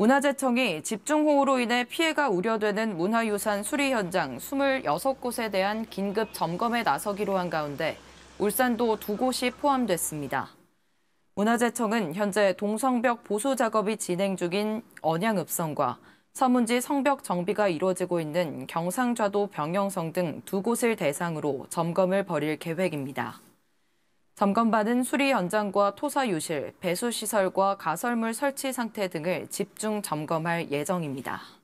문화재청이 집중호우로 인해 피해가 우려되는 문화유산 수리 현장 26곳에 대한 긴급 점검에 나서기로 한 가운데 울산도 두 곳이 포함됐습니다. 문화재청은 현재 동성벽 보수 작업이 진행 중인 언양읍성과 서문지 성벽 정비가 이루어지고 있는 경상좌도 병영성 등 두 곳을 대상으로 점검을 벌일 계획입니다. 점검받은 수리 현장과 토사 유실, 배수 시설과 가설물 설치 상태 등을 집중 점검할 예정입니다.